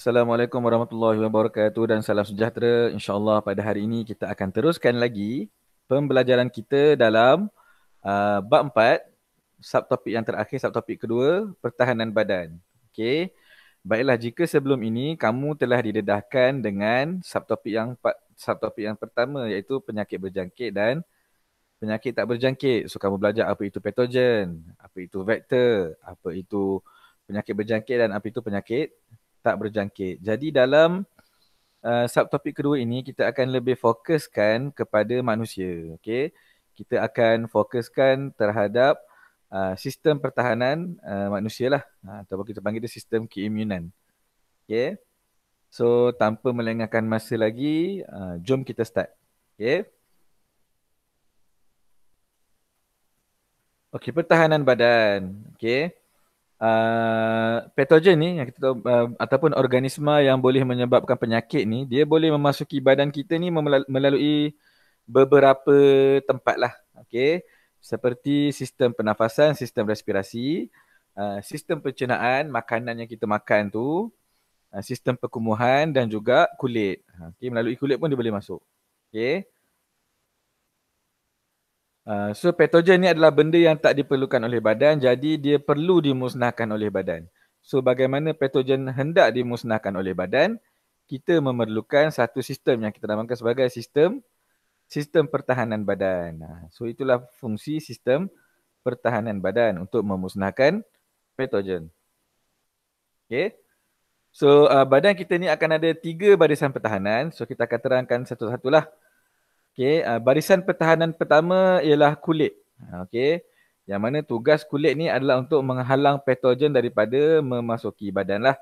Assalamualaikum warahmatullahi wabarakatuh dan salam sejahtera. InsyaAllah pada hari ini kita akan teruskan lagi pembelajaran kita dalam uh, bab empat, subtopik yang terakhir, subtopik kedua, pertahanan badan. Okay. Baiklah, jika sebelum ini kamu telah didedahkan dengan subtopik yang subtopik yang pertama iaitu penyakit berjangkit dan penyakit tak berjangkit. So, kamu belajar apa itu patogen, apa itu vektor, apa itu penyakit berjangkit dan apa itu penyakit tak berjangkit. Jadi dalam uh, subtopik kedua ini kita akan lebih fokuskan kepada manusia. Okay. Kita akan fokuskan terhadap uh, sistem pertahanan uh, manusia lah. Uh, ataupun kita panggil dia sistem keimunan. Okay. So tanpa melengahkan masa lagi, uh, jom kita start. Okay. Okey, pertahanan badan. Okey uh, patogen ni yang kita tahu, uh, ataupun organisma yang boleh menyebabkan penyakit ni dia boleh memasuki badan kita ni melalui beberapa tempat lah okay. seperti sistem pernafasan, sistem respirasi uh, sistem pencernaan, makanan yang kita makan tu uh, sistem perkumuhan dan juga kulit okay, melalui kulit pun dia boleh masuk okay. Ah, so patogen ni adalah benda yang tak diperlukan oleh badan jadi dia perlu dimusnahkan oleh badan. So bagaimana patogen hendak dimusnahkan oleh badan, kita memerlukan satu sistem yang kita namakan sebagai sistem sistem pertahanan badan. Ah, so itulah fungsi sistem pertahanan badan untuk memusnahkan patogen. Okay. So uh, badan kita ni akan ada tiga barisan pertahanan. So kita akan terangkan satu-satulah. Okey, uh, barisan pertahanan pertama ialah kulit. Okey. Yang mana tugas kulit ni adalah untuk menghalang patogen daripada memasuki badan lah.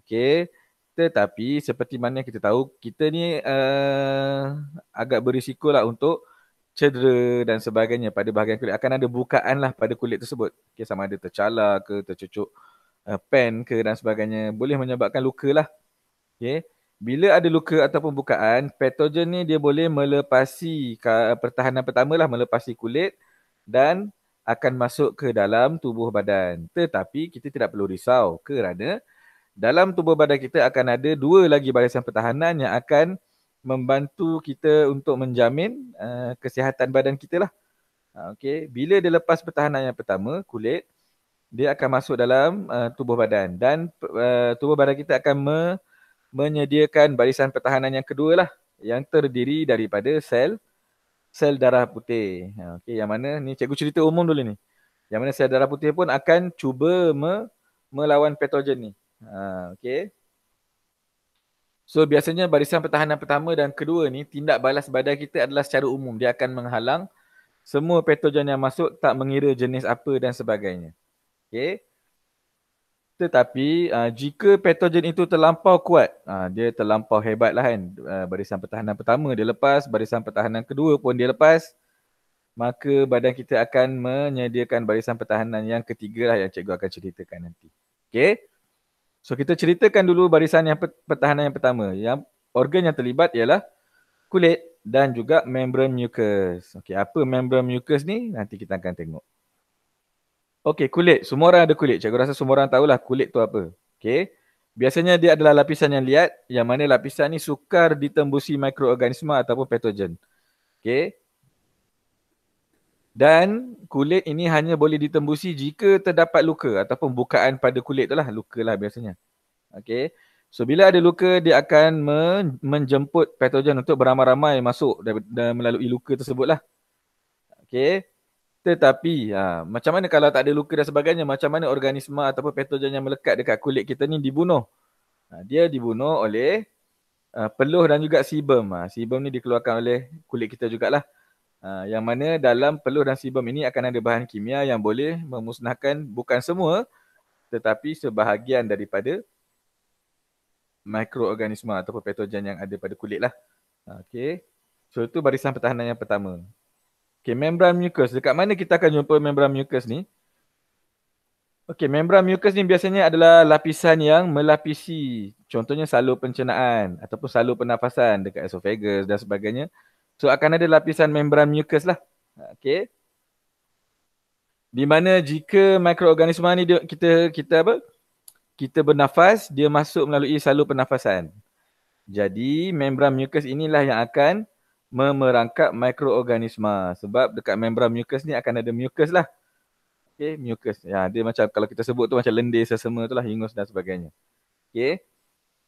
Okey. Tetapi seperti mana kita tahu, kita ni uh, agak berisiko lah untuk cedera dan sebagainya pada bahagian kulit. Akan ada bukaan lah pada kulit tersebut. Okey, sama ada tercala ke, tercucuk uh, pen ke dan sebagainya. Boleh menyebabkan luka lah. Okey. Bila ada luka ataupun bukaan, patogen ni dia boleh melepasi pertahanan pertama lah melepasi kulit dan akan masuk ke dalam tubuh badan. Tetapi kita tidak perlu risau kerana dalam tubuh badan kita akan ada dua lagi barisan pertahanan yang akan membantu kita untuk menjamin uh, kesihatan badan kita lah. Ha, okay. Bila dia lepas pertahanan yang pertama, kulit, dia akan masuk dalam uh, tubuh badan dan uh, tubuh badan kita akan me- menyediakan barisan pertahanan yang kedua lah yang terdiri daripada sel sel darah putih. Ha, okey, yang mana ni cikgu cerita umum dulu ni. Yang mana sel darah putih pun akan cuba me, melawan patogen ni. Ha, okey. So biasanya barisan pertahanan pertama dan kedua ni tindak balas badan kita adalah secara umum. Dia akan menghalang semua patogen yang masuk tak mengira jenis apa dan sebagainya. Okey. Tetapi uh, jika patogen itu terlampau kuat, uh, dia terlampau hebat lah kan. Uh, barisan pertahanan pertama dia lepas, barisan pertahanan kedua pun dia lepas. Maka badan kita akan menyediakan barisan pertahanan yang ketiga lah yang cikgu akan ceritakan nanti. Okay. So kita ceritakan dulu barisan yang pertahanan yang pertama. Yang organ yang terlibat ialah kulit dan juga membran mucus. Okay, apa membran mucus ni nanti kita akan tengok. Okey, kulit. Semua orang ada kulit. Cikgu rasa semua orang tahulah kulit tu apa. Okey. Biasanya dia adalah lapisan yang liat yang mana lapisan ni sukar ditembusi mikroorganisma ataupun patogen. Okey. Dan kulit ini hanya boleh ditembusi jika terdapat luka ataupun bukaan pada kulit tu lah. Luka lah biasanya. Okey. So bila ada luka dia akan menjemput patogen untuk beramai-ramai masuk dan melalui luka tersebut lah. Okey. Tetapi ha, macam mana kalau tak ada luka dan sebagainya macam mana organisma ataupun patogen yang melekat dekat kulit kita ni dibunuh? Ha, dia dibunuh oleh ha, peluh dan juga sebum. Ha, sebum ni dikeluarkan oleh kulit kita jugalah. Ha, yang mana dalam peluh dan sebum ini akan ada bahan kimia yang boleh memusnahkan bukan semua tetapi sebahagian daripada mikroorganisma ataupun patogen yang ada pada kulit lah. Ha, okay. So itu barisan pertahanan yang pertama. Okay, membran mucus. Dekat mana kita akan jumpa membran mucus ni? Okay, membran mucus ni biasanya adalah lapisan yang melapisi. Contohnya salur pencernaan ataupun salur pernafasan dekat esophagus dan sebagainya. So, akan ada lapisan membran mucus lah. Okay. Di mana jika mikroorganisma ni kita kita apa? Kita bernafas, dia masuk melalui salur pernafasan. Jadi, membran mucus inilah yang akan memerangkap mikroorganisma sebab dekat membran mucus ni akan ada mucus lah. Okey, mucus. Ya, dia macam kalau kita sebut tu macam lendir sesama tu lah, hingus dan sebagainya. Okey,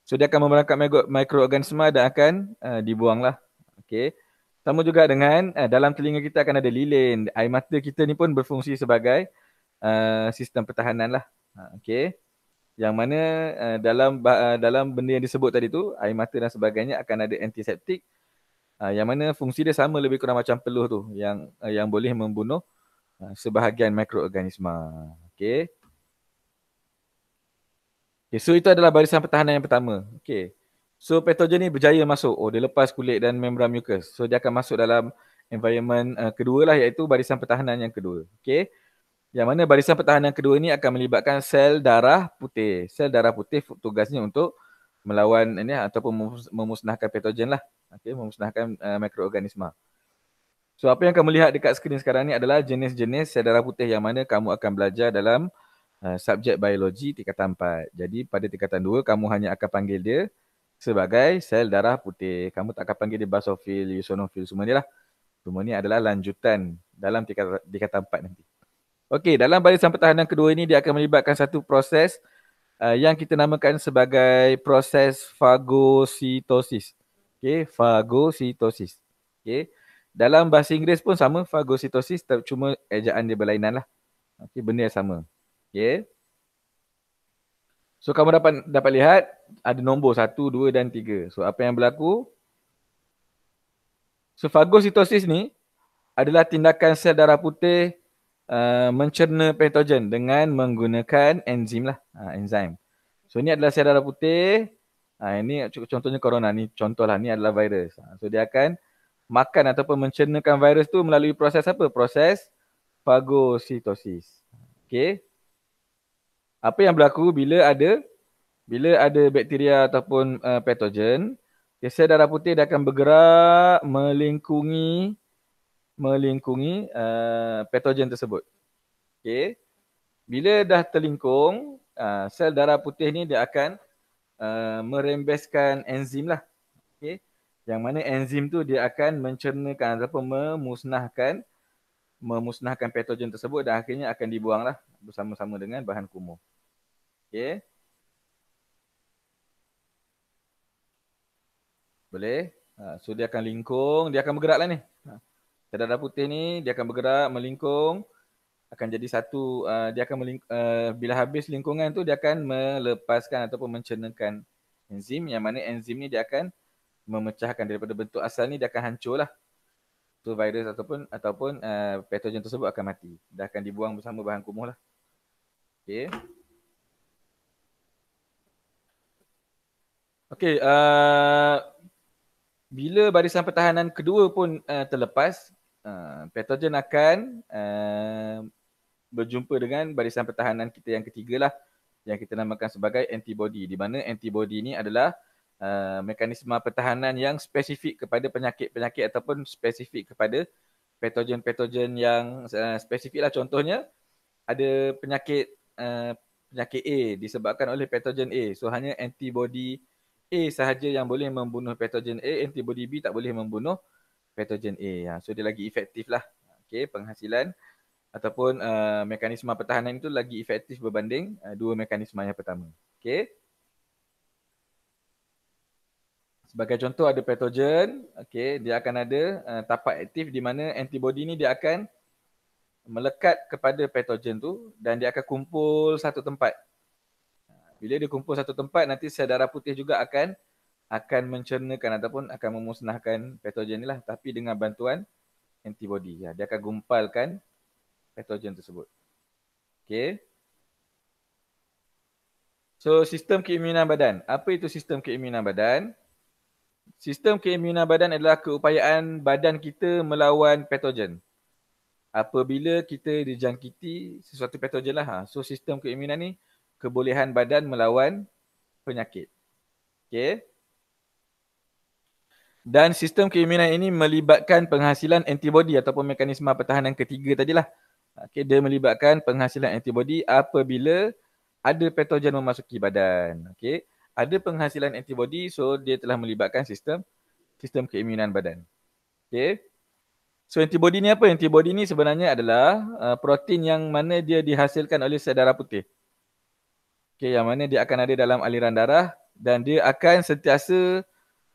So dia akan memerangkap mikroorganisma dan akan uh, dibuang lah. Okey, Sama juga dengan uh, dalam telinga kita akan ada lilin. Air mata kita ni pun berfungsi sebagai uh, sistem pertahanan lah. Ha, okey, Yang mana uh, dalam uh, dalam benda yang disebut tadi tu, air mata dan sebagainya akan ada antiseptik uh, yang mana fungsi dia sama lebih kurang macam peluh tu yang uh, yang boleh membunuh uh, sebahagian mikroorganisma. Okey. Okay, so itu adalah barisan pertahanan yang pertama. Okay. So patogen ni berjaya masuk. Oh dia lepas kulit dan membran mucus. So dia akan masuk dalam environment uh, kedua lah iaitu barisan pertahanan yang kedua. Okay. Yang mana barisan pertahanan kedua ni akan melibatkan sel darah putih. Sel darah putih tugasnya untuk melawan ini lah, ataupun memusnahkan patogen lah. Okay, memusnahkan uh, mikroorganisma. So apa yang kamu lihat dekat skrin sekarang ni adalah jenis-jenis sel darah putih yang mana kamu akan belajar dalam uh, subjek biologi tingkatan 4. Jadi pada tingkatan 2 kamu hanya akan panggil dia sebagai sel darah putih. Kamu tak akan panggil dia basofil, eosinofil semua ni lah. Semua ni adalah lanjutan dalam tingkatan, tingkatan 4 nanti. Okey, dalam balik pertahanan kedua ini dia akan melibatkan satu proses Eh, yang kita namakan sebagai proses fagositosis. Okey, fagositosis. Okey. Dalam bahasa Inggeris pun sama fagositosis cuma ejaan dia berlainanlah. lah. Okey, benda yang sama. Okey. So kamu dapat dapat lihat ada nombor 1, 2 dan 3. So apa yang berlaku? So fagositosis ni adalah tindakan sel darah putih Uh, mencerna pathogen dengan menggunakan enzim lah, uh, ha, enzim. So ini adalah sel darah putih. Uh, ini contohnya corona ni, contoh lah ni adalah virus. Uh, so dia akan makan ataupun mencernakan virus tu melalui proses apa? Proses fagositosis. Okay. Apa yang berlaku bila ada bila ada bakteria ataupun uh, pathogen, okay, sel darah putih dia akan bergerak melingkungi melingkungi uh, eh, patogen tersebut. Okey. Bila dah terlingkung, uh, sel darah putih ni dia akan uh, merembeskan enzim lah. Okey. Yang mana enzim tu dia akan mencernakan ataupun memusnahkan memusnahkan patogen tersebut dan akhirnya akan dibuang lah bersama-sama dengan bahan kumuh. Okey. Boleh? Ha, so dia akan lingkung, dia akan bergerak lah ni. Ha. Dadah-dadah putih ni dia akan bergerak melingkung akan jadi satu uh, dia akan meling, uh, bila habis lingkungan tu dia akan melepaskan ataupun mencernakan enzim yang mana enzim ni dia akan memecahkan daripada bentuk asal ni dia akan hancurlah tu virus ataupun ataupun uh, patogen tersebut akan mati dia akan dibuang bersama bahan kumuh lah okey okey uh, bila barisan pertahanan kedua pun uh, terlepas Ah, pathogen akan uh, berjumpa dengan barisan pertahanan kita yang ketiga lah yang kita namakan sebagai antibody di mana antibody ni adalah uh, mekanisme pertahanan yang spesifik kepada penyakit-penyakit ataupun spesifik kepada pathogen-pathogen yang uh, spesifik lah contohnya ada penyakit uh, penyakit A disebabkan oleh pathogen A so hanya antibody A sahaja yang boleh membunuh pathogen A antibody B tak boleh membunuh uh, pathogen A. Ha. So dia lagi efektif lah. Okay, penghasilan ataupun uh, mekanisme pertahanan itu lagi efektif berbanding uh, dua mekanisme yang pertama. Okay. Sebagai contoh ada pathogen, okay, dia akan ada uh, tapak aktif di mana antibody ni dia akan melekat kepada pathogen tu dan dia akan kumpul satu tempat. Bila dia kumpul satu tempat nanti sel darah putih juga akan akan mencernakan ataupun akan memusnahkan patogen ni lah tapi dengan bantuan antibody. Ya, dia akan gumpalkan patogen tersebut. Okay. So sistem keimunan badan. Apa itu sistem keimunan badan? Sistem keimunan badan adalah keupayaan badan kita melawan patogen. Apabila kita dijangkiti sesuatu patogen lah. Ha, so sistem keimunan ni kebolehan badan melawan penyakit. Okay. Dan sistem keimunan ini melibatkan penghasilan antibody ataupun mekanisme pertahanan ketiga tadilah. Okay, dia melibatkan penghasilan antibodi apabila ada patogen memasuki badan. Okay. Ada penghasilan antibody, so dia telah melibatkan sistem sistem keimunan badan. Okay. So antibody ni apa? Antibody ni sebenarnya adalah uh, protein yang mana dia dihasilkan oleh sel darah putih. Okay, yang mana dia akan ada dalam aliran darah dan dia akan sentiasa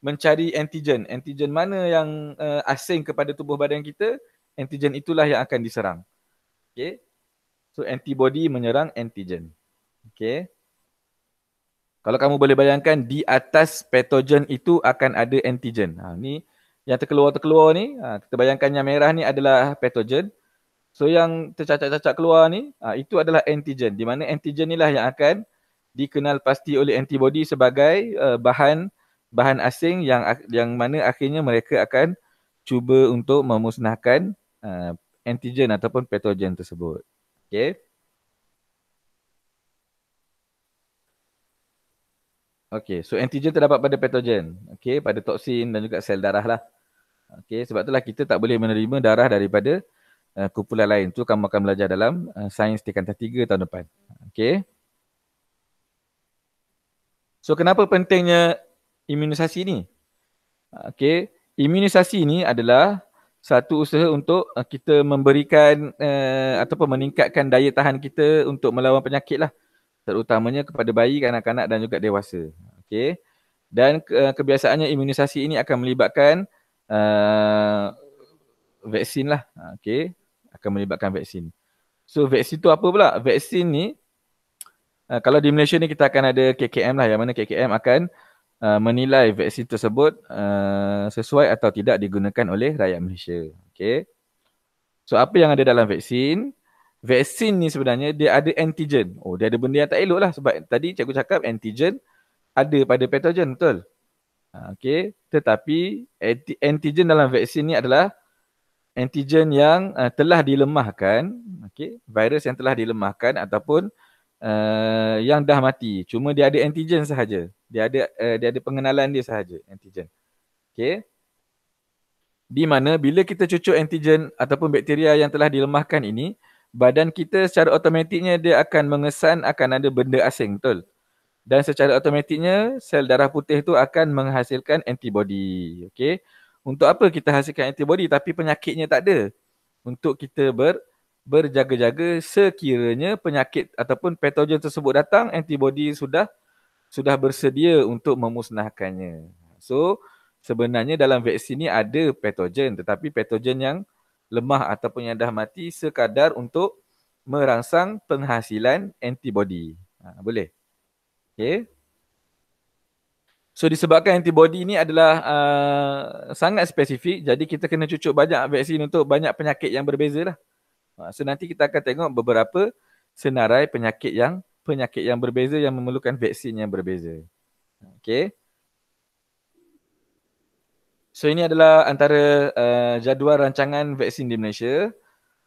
mencari antigen. Antigen mana yang uh, asing kepada tubuh badan kita, antigen itulah yang akan diserang. Okay. So antibody menyerang antigen. Okay. Kalau kamu boleh bayangkan di atas patogen itu akan ada antigen. Ha, ni yang terkeluar-terkeluar ni, ha, kita bayangkan yang merah ni adalah patogen. So yang tercacat-cacat keluar ni, ha, itu adalah antigen. Di mana antigen inilah yang akan dikenal pasti oleh antibody sebagai uh, bahan bahan asing yang yang mana akhirnya mereka akan cuba untuk memusnahkan uh, antigen ataupun patogen tersebut. Okay. Okay, so antigen terdapat pada patogen. Okay, pada toksin dan juga sel darah lah. Okay, sebab itulah kita tak boleh menerima darah daripada uh, kumpulan lain. Tu kamu akan belajar dalam uh, sains tingkatan 3 tahun depan. Okay. So kenapa pentingnya imunisasi ni. Okey, imunisasi ni adalah satu usaha untuk eh, kita memberikan uh, ataupun meningkatkan daya tahan kita untuk melawan penyakit lah. Terutamanya kepada bayi, kanak-kanak dan juga dewasa. Okey. Dan uh, kebiasaannya imunisasi ini akan melibatkan uh, vaksin lah. Okey. Akan melibatkan vaksin. So vaksin tu apa pula? Vaksin ni uh, kalau di Malaysia ni kita akan ada KKM lah yang mana KKM akan Uh, menilai vaksin tersebut uh, sesuai atau tidak digunakan oleh rakyat Malaysia. Okay. So apa yang ada dalam vaksin? Vaksin ni sebenarnya dia ada antigen. Oh dia ada benda yang tak elok lah sebab tadi cikgu cakap antigen ada pada patogen betul? Ha, okay. Tetapi anti- antigen dalam vaksin ni adalah antigen yang uh, telah dilemahkan. Okay. Virus yang telah dilemahkan ataupun uh, yang dah mati. Cuma dia ada antigen sahaja dia ada uh, dia ada pengenalan dia sahaja antigen. Okey. Di mana bila kita cucuk antigen ataupun bakteria yang telah dilemahkan ini, badan kita secara automatiknya dia akan mengesan akan ada benda asing, betul? Dan secara automatiknya sel darah putih tu akan menghasilkan antibody. Okey. Untuk apa kita hasilkan antibody tapi penyakitnya tak ada? Untuk kita ber berjaga-jaga sekiranya penyakit ataupun patogen tersebut datang, antibody sudah sudah bersedia untuk memusnahkannya. So sebenarnya dalam vaksin ni ada patogen tetapi patogen yang lemah ataupun yang dah mati sekadar untuk merangsang penghasilan antibody. Ha, boleh? Okay. So disebabkan antibody ni adalah uh, sangat spesifik jadi kita kena cucuk banyak vaksin untuk banyak penyakit yang berbeza lah. Ha, so nanti kita akan tengok beberapa senarai penyakit yang penyakit yang berbeza yang memerlukan vaksin yang berbeza. Okay. So ini adalah antara uh, jadual rancangan vaksin di Malaysia.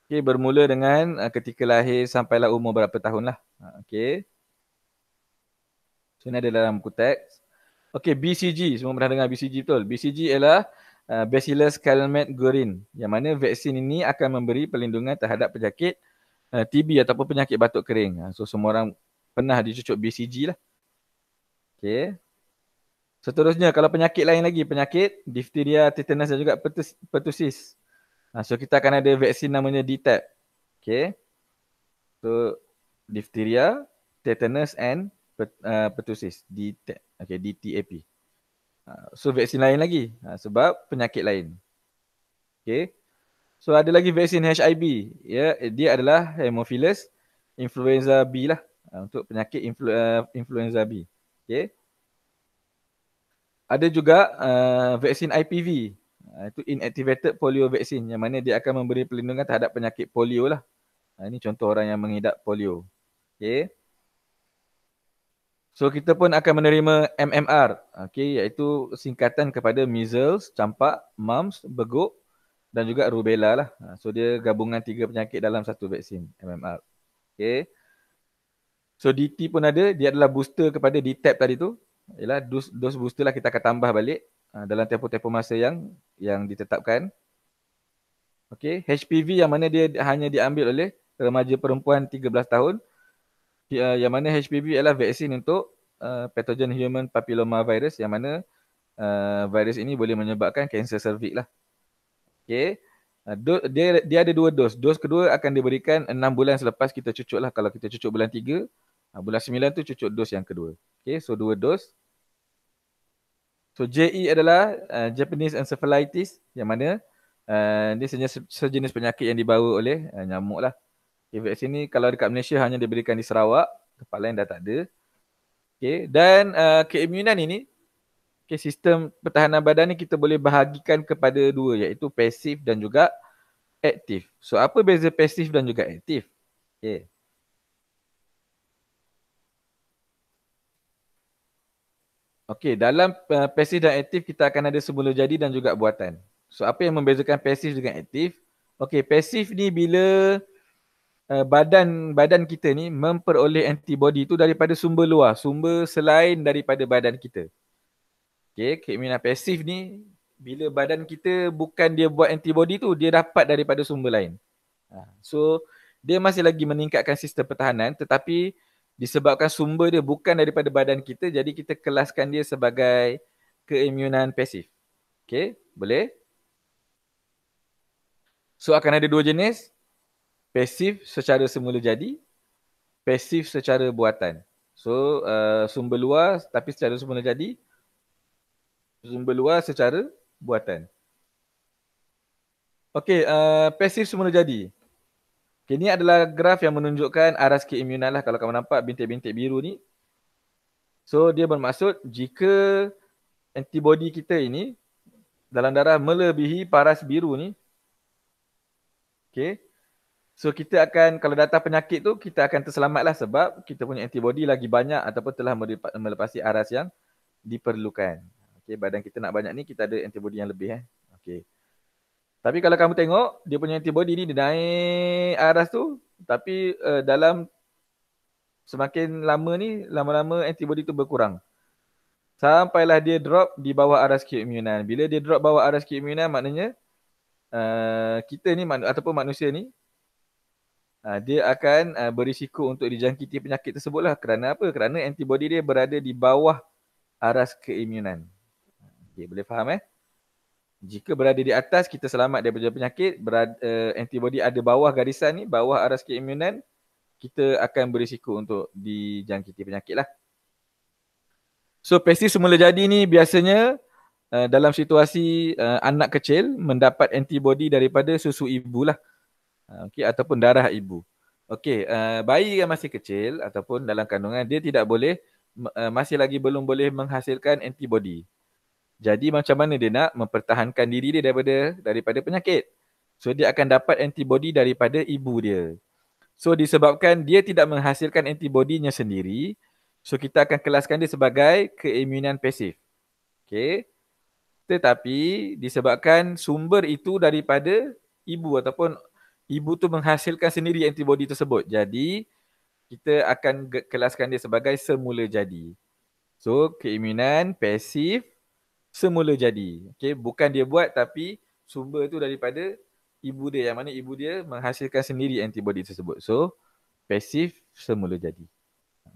Okay, bermula dengan uh, ketika lahir sampailah umur berapa tahun lah. Ha, okay. So ini ada dalam buku teks. Okay, BCG. Semua pernah dengar BCG betul. BCG ialah uh, Bacillus Calmette-Guerin yang mana vaksin ini akan memberi perlindungan terhadap penyakit uh, TB ataupun penyakit batuk kering. Ha, so semua orang pernah dicucuk BCG lah. Okay. Seterusnya kalau penyakit lain lagi, penyakit difteria, tetanus dan juga pertus- pertusis. Ha, so kita akan ada vaksin namanya DTaP. Okay. So difteria, tetanus and pert- uh, pertusis. DTaP. Okay, DTAP. Ha, so vaksin lain lagi ha, sebab penyakit lain. Okay. So ada lagi vaksin HIB. Ya, yeah, dia adalah hemophilus influenza B lah. Ah, untuk penyakit influ, uh, influenza B. Okey. Ada juga uh, vaksin IPV. Uh, itu inactivated polio vaksin. yang mana dia akan memberi perlindungan terhadap penyakit polio lah. Uh, ini contoh orang yang mengidap polio. Okey. So kita pun akan menerima MMR. Okey, iaitu singkatan kepada measles, campak, mumps, beguk dan juga rubella lah. so dia gabungan tiga penyakit dalam satu vaksin MMR. Okey. So DT pun ada, dia adalah booster kepada DTAP tadi tu. Ialah dos, dos booster lah kita akan tambah balik uh, dalam tempoh-tempoh masa yang yang ditetapkan. Okay, HPV yang mana dia hanya diambil oleh remaja perempuan 13 tahun. Uh, yang mana HPV ialah vaksin untuk uh, pathogen human papilloma virus yang mana uh, virus ini boleh menyebabkan kanser serviks lah. Okay, Do, dia, dia ada dua dos. Dos kedua akan diberikan enam bulan selepas kita cucuk lah. Kalau kita cucuk bulan tiga, Ha, bulan 9 tu cucuk dos yang kedua. Okay, so dua dos. So JE adalah uh, Japanese Encephalitis yang mana ini uh, sejenis, sejenis penyakit yang dibawa oleh uh, nyamuk lah. Okay, vaksin ni kalau dekat Malaysia hanya diberikan di Sarawak, tempat lain dah tak ada. Okay, dan uh, keimunan ini, okay, sistem pertahanan badan ni kita boleh bahagikan kepada dua iaitu pasif dan juga aktif. So apa beza pasif dan juga aktif? Okay. Okey, dalam uh, eh, pasif dan aktif kita akan ada semula jadi dan juga buatan. So apa yang membezakan pasif dengan aktif? Okey, pasif ni bila uh, badan badan kita ni memperoleh antibody tu daripada sumber luar, sumber selain daripada badan kita. Okey, keimunan pasif ni bila badan kita bukan dia buat antibody tu, dia dapat daripada sumber lain. Ha, so dia masih lagi meningkatkan sistem pertahanan tetapi disebabkan sumber dia bukan daripada badan kita jadi kita kelaskan dia sebagai keimunan pasif. Okay, boleh? So akan ada dua jenis pasif secara semula jadi, pasif secara buatan. So uh, sumber luar tapi secara semula jadi sumber luar secara buatan. Okay, uh, pasif semula jadi. Okay, ini adalah graf yang menunjukkan aras keimunan lah kalau kamu nampak bintik-bintik biru ni. So dia bermaksud jika antibody kita ini dalam darah melebihi paras biru ni. Okay. So kita akan kalau datang penyakit tu kita akan terselamat lah sebab kita punya antibody lagi banyak ataupun telah melepasi aras yang diperlukan. Okay badan kita nak banyak ni kita ada antibody yang lebih eh. Okay. Tapi kalau kamu tengok dia punya antibody ni dia naik aras tu tapi uh, dalam semakin lama ni lama-lama antibody tu berkurang. Sampailah dia drop di bawah aras keimunan. Bila dia drop bawah aras keimunan maknanya uh, kita ni man, ataupun manusia ni uh, dia akan uh, berisiko untuk dijangkiti penyakit tersebut lah. Kerana apa? Kerana antibody dia berada di bawah aras keimunan. Okay, boleh faham eh? Jika berada di atas kita selamat daripada penyakit, berada, uh, eh, antibody ada bawah garisan ni, bawah aras keimunan, kita akan berisiko untuk dijangkiti penyakit lah. So pasti semula jadi ni biasanya uh, dalam situasi uh, anak kecil mendapat antibody daripada susu ibu lah. Uh, ah, okay, ataupun darah ibu. Okay, uh, bayi yang masih kecil ataupun dalam kandungan dia tidak boleh, uh, masih lagi belum boleh menghasilkan antibody. Jadi macam mana dia nak mempertahankan diri dia daripada daripada penyakit? So dia akan dapat antibody daripada ibu dia. So disebabkan dia tidak menghasilkan antibodinya sendiri, so kita akan kelaskan dia sebagai keimunan pasif. Okay. Tetapi disebabkan sumber itu daripada ibu ataupun ibu tu menghasilkan sendiri antibody tersebut. Jadi kita akan kelaskan dia sebagai semula jadi. So keimunan pasif semula jadi. Okay, bukan dia buat tapi sumber tu daripada ibu dia yang mana ibu dia menghasilkan sendiri antibody tersebut. So, pasif semula jadi.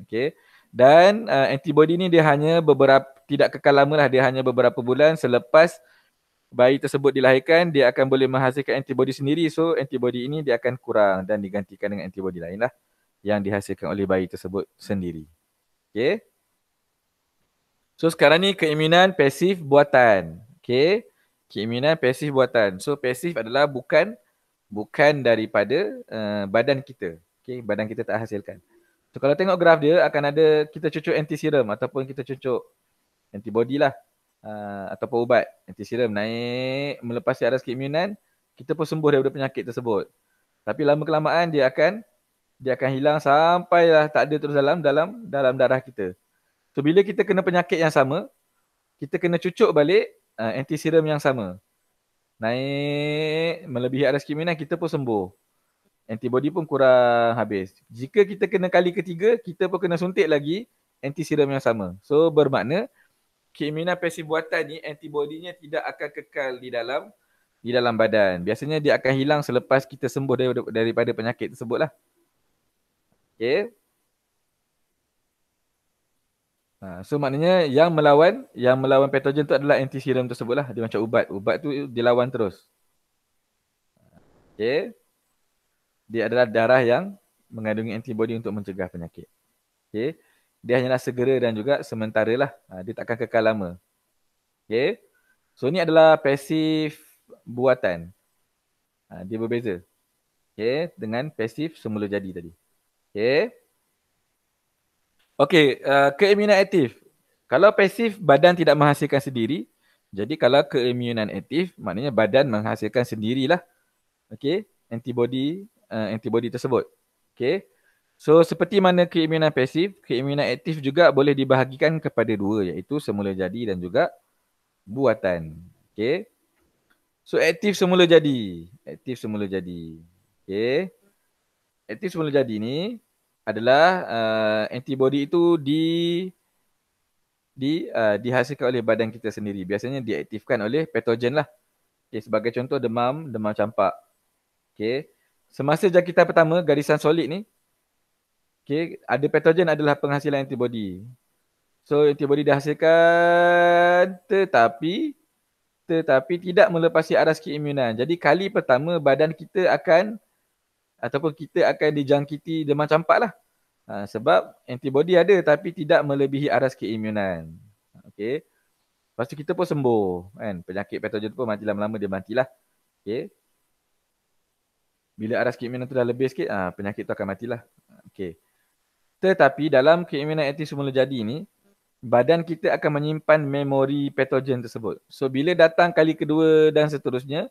Okay, dan uh, antibody ni dia hanya beberapa, tidak kekal lama lah, dia hanya beberapa bulan selepas bayi tersebut dilahirkan, dia akan boleh menghasilkan antibody sendiri. So, antibody ini dia akan kurang dan digantikan dengan antibody lain lah yang dihasilkan oleh bayi tersebut sendiri. Okay. So sekarang ni keimunan pasif buatan. Okay. Keimunan pasif buatan. So pasif adalah bukan bukan daripada uh, badan kita. Okay. Badan kita tak hasilkan. So kalau tengok graf dia akan ada kita cucuk anti serum ataupun kita cucuk antibody lah. Uh, ataupun ubat anti serum naik melepasi aras keimunan kita pun sembuh daripada penyakit tersebut. Tapi lama kelamaan dia akan dia akan hilang sampai lah tak ada terus dalam dalam dalam darah kita. So bila kita kena penyakit yang sama, kita kena cucuk balik uh, anti serum yang sama. Naik melebihi aras kriminal kita pun sembuh. Antibody pun kurang habis. Jika kita kena kali ketiga, kita pun kena suntik lagi anti serum yang sama. So bermakna kriminal pasif buatan ni antibodinya tidak akan kekal di dalam di dalam badan. Biasanya dia akan hilang selepas kita sembuh daripada, daripada penyakit tersebut lah. Okay. Ha, so maknanya yang melawan yang melawan patogen tu adalah anti serum tersebutlah. Dia macam ubat. Ubat tu dilawan terus. Okay. Dia adalah darah yang mengandungi antibody untuk mencegah penyakit. Okay. Dia hanyalah segera dan juga sementara lah. Ha, dia takkan kekal lama. Okay. So ni adalah pasif buatan. Ha, dia berbeza. Okay. Dengan pasif semula jadi tadi. Okay. Okey, uh, keimunan aktif. Kalau pasif, badan tidak menghasilkan sendiri. Jadi kalau keimunan aktif, maknanya badan menghasilkan sendirilah. Okey, antibody uh, antibody tersebut. Okey. So seperti mana keimunan pasif, keimunan aktif juga boleh dibahagikan kepada dua iaitu semula jadi dan juga buatan. Okey. So aktif semula jadi, aktif semula jadi. Okey. Aktif semula jadi ni adalah uh, antibody itu di di uh, dihasilkan oleh badan kita sendiri. Biasanya diaktifkan oleh patogen lah. Okay, sebagai contoh demam, demam campak. Okay. Semasa jangkitan pertama, garisan solid ni, okay, ada patogen adalah penghasilan antibody. So antibody dihasilkan tetapi tetapi tidak melepasi aras keimunan. Jadi kali pertama badan kita akan ataupun kita akan dijangkiti demam campak lah. Ha, sebab antibody ada tapi tidak melebihi aras keimunan. Okay. Lepas tu kita pun sembuh kan. Penyakit patogen pun mati lama-lama dia matilah. Okay. Bila aras keimunan tu dah lebih sikit, ha, penyakit tu akan matilah. Okay. Tetapi dalam keimunan anti semula jadi ni, badan kita akan menyimpan memori patogen tersebut. So bila datang kali kedua dan seterusnya,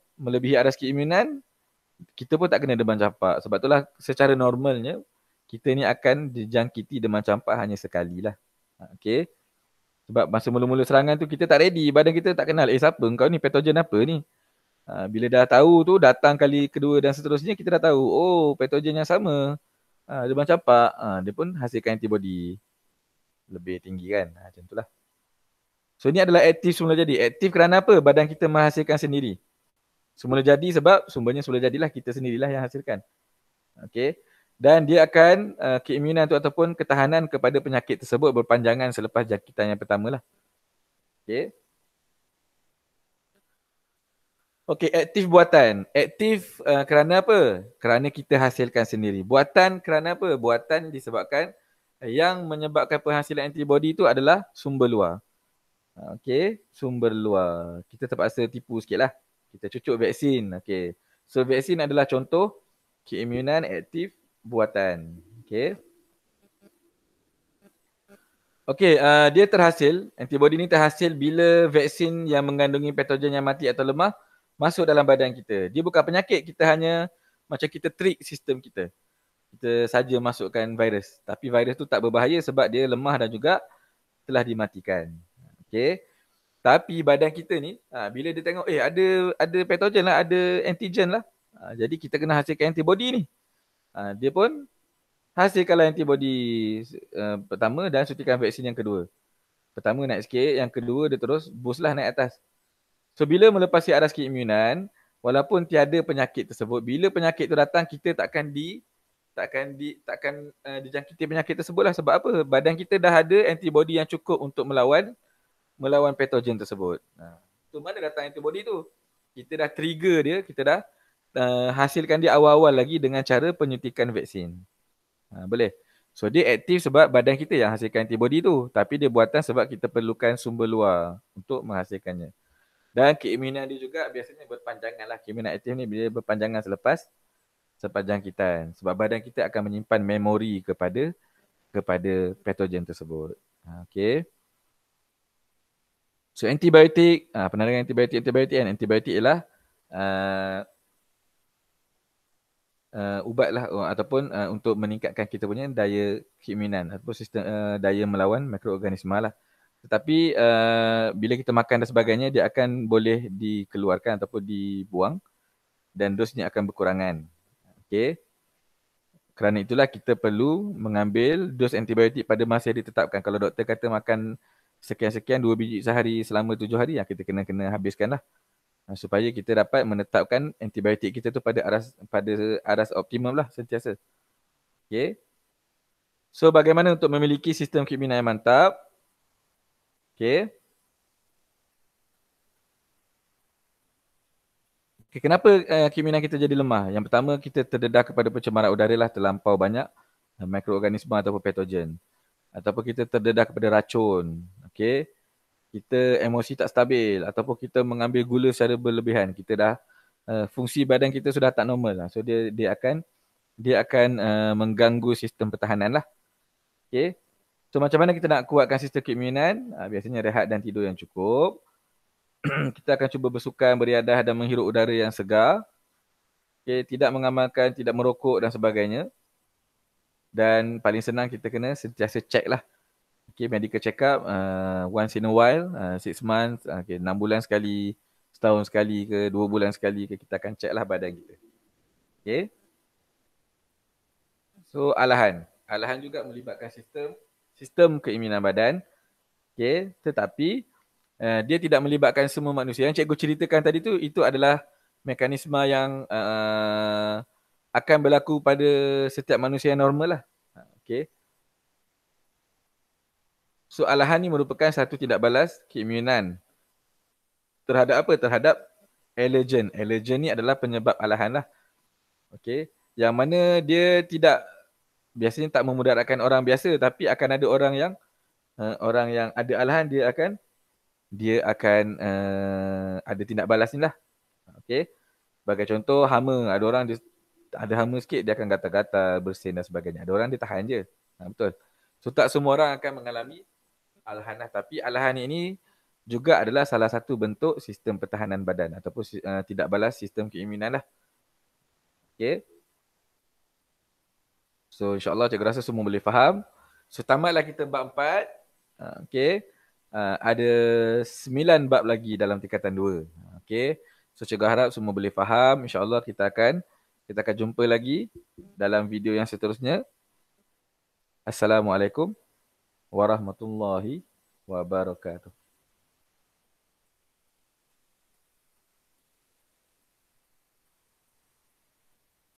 melebihi aras keimunan kita pun tak kena demam campak sebab itulah secara normalnya kita ni akan dijangkiti demam campak hanya sekali lah okay. sebab masa mula-mula serangan tu kita tak ready badan kita tak kenal eh siapa kau ni patogen apa ni ha, bila dah tahu tu datang kali kedua dan seterusnya kita dah tahu oh patogen yang sama ha, demam campak ha, dia pun hasilkan antibody lebih tinggi kan ha, macam itulah So ini adalah aktif semula jadi. Aktif kerana apa? Badan kita menghasilkan sendiri. Semula jadi sebab sumbernya semula jadilah kita sendirilah yang hasilkan. Okey. Dan dia akan uh, keimunan tu ataupun ketahanan kepada penyakit tersebut berpanjangan selepas jangkitan yang pertama lah. Okey. Okey, aktif buatan. Aktif uh, kerana apa? Kerana kita hasilkan sendiri. Buatan kerana apa? Buatan disebabkan yang menyebabkan penghasilan antibody itu adalah sumber luar. Okey, sumber luar. Kita terpaksa tipu sikit lah kita cucuk vaksin. Okay. So vaksin adalah contoh keimunan aktif buatan. Okay. Okay, uh, dia terhasil, antibody ni terhasil bila vaksin yang mengandungi patogen yang mati atau lemah masuk dalam badan kita. Dia bukan penyakit, kita hanya macam kita trick sistem kita. Kita saja masukkan virus. Tapi virus tu tak berbahaya sebab dia lemah dan juga telah dimatikan. Okay. Tapi badan kita ni ha, bila dia tengok eh ada ada pathogen lah, ada antigen lah. Ha, jadi kita kena hasilkan antibody ni. Ha, dia pun hasilkanlah antibody uh, pertama dan suntikan vaksin yang kedua. Pertama naik sikit, yang kedua dia terus boost lah naik atas. So bila melepasi aras keimunan, walaupun tiada penyakit tersebut, bila penyakit tu datang kita takkan di takkan di takkan uh, dijangkiti penyakit tersebut lah sebab apa? Badan kita dah ada antibody yang cukup untuk melawan melawan patogen tersebut. Nah, ha. tu mana datang antibody tu? Kita dah trigger dia, kita dah uh, hasilkan dia awal-awal lagi dengan cara penyuntikan vaksin. Ha, boleh. So dia aktif sebab badan kita yang hasilkan antibody tu, tapi dia buatan sebab kita perlukan sumber luar untuk menghasilkannya. Dan keimunan dia juga biasanya berpanjangan lah. Keimunan aktif ni dia berpanjangan selepas sepanjang kita. Sebab badan kita akan menyimpan memori kepada kepada patogen tersebut. Ha, okay. So antibiotik, ah uh, penarangan antibiotik antibiotik kan antibiotik ialah uh, uh, ubatlah uh, ataupun uh, untuk meningkatkan kita punya daya keimunan ataupun sistem uh, daya melawan mikroorganisma lah. Tetapi uh, bila kita makan dan sebagainya dia akan boleh dikeluarkan ataupun dibuang dan dosnya akan berkurangan. Okay, Kerana itulah kita perlu mengambil dos antibiotik pada masa yang ditetapkan. Kalau doktor kata makan sekian-sekian dua biji sehari selama tujuh hari yang kita kena-kena habiskan lah. Supaya kita dapat menetapkan antibiotik kita tu pada aras pada aras optimum lah sentiasa. Okay. So bagaimana untuk memiliki sistem kimia yang mantap? Okay. okay kenapa uh, eh, kimia kita jadi lemah? Yang pertama kita terdedah kepada pencemaran udara lah terlampau banyak uh, eh, mikroorganisma ataupun patogen. Ataupun kita terdedah kepada racun okay, kita emosi tak stabil ataupun kita mengambil gula secara berlebihan, kita dah uh, fungsi badan kita sudah tak normal lah. So dia dia akan dia akan uh, mengganggu sistem pertahanan lah. Okay. So macam mana kita nak kuatkan sistem keimunan? Uh, biasanya rehat dan tidur yang cukup. kita akan cuba bersukan, beriadah dan menghirup udara yang segar. Okay. Tidak mengamalkan, tidak merokok dan sebagainya. Dan paling senang kita kena sentiasa check lah Okay, medical check-up uh, once in a while, uh, six months, uh, okay, enam bulan sekali, setahun sekali ke, dua bulan sekali ke, kita akan check lah badan kita. Okay. So, alahan. Alahan juga melibatkan sistem, sistem keiminan badan. Okay, tetapi uh, dia tidak melibatkan semua manusia. Yang cikgu ceritakan tadi tu, itu adalah mekanisme yang uh, akan berlaku pada setiap manusia yang normal lah. Okay soalahan ni merupakan satu tidak balas keimunan terhadap apa? Terhadap allergen. Allergen ni adalah penyebab alahan lah. Okay. Yang mana dia tidak biasanya tak memudaratkan orang biasa tapi akan ada orang yang uh, orang yang ada alahan dia akan dia akan uh, ada tindak balas ni lah. Okay. Sebagai contoh hama. Ada orang dia ada hama sikit dia akan gata-gata bersin dan sebagainya. Ada orang dia tahan je. Ha, betul. So tak semua orang akan mengalami Alahanah, tapi alahan ini juga adalah salah satu bentuk sistem pertahanan badan ataupun uh, tidak balas sistem keimunan lah. Okay. So insyaAllah cikgu rasa semua boleh faham. So tamatlah kita bab empat. Ah, okay. Uh, ada sembilan bab lagi dalam tingkatan dua. Okay. So cikgu harap semua boleh faham. InsyaAllah kita akan kita akan jumpa lagi dalam video yang seterusnya. Assalamualaikum warahmatullahi wabarakatuh.